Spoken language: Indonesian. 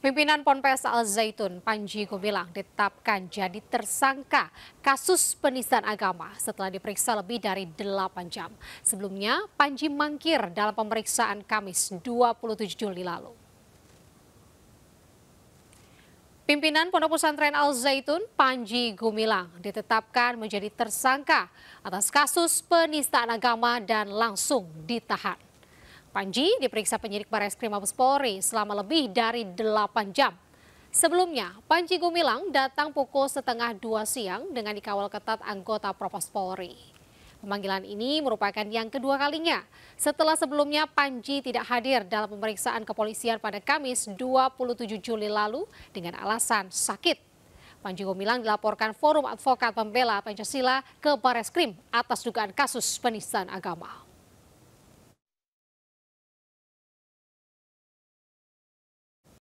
Pimpinan Ponpes Al Zaitun Panji Gumilang ditetapkan jadi tersangka kasus penistaan agama setelah diperiksa lebih dari 8 jam. Sebelumnya Panji mangkir dalam pemeriksaan Kamis 27 Juli lalu. Pimpinan Pondok Pesantren Al Zaitun Panji Gumilang ditetapkan menjadi tersangka atas kasus penistaan agama dan langsung ditahan. Panji diperiksa penyidik Bareskrim Mabes Polri selama lebih dari 8 jam. Sebelumnya, Panji Gumilang datang pukul setengah dua siang dengan dikawal ketat anggota Propos Polri. Pemanggilan ini merupakan yang kedua kalinya setelah sebelumnya Panji tidak hadir dalam pemeriksaan kepolisian pada Kamis 27 Juli lalu dengan alasan sakit. Panji Gumilang dilaporkan Forum Advokat Pembela Pancasila ke Bareskrim atas dugaan kasus penistaan agama.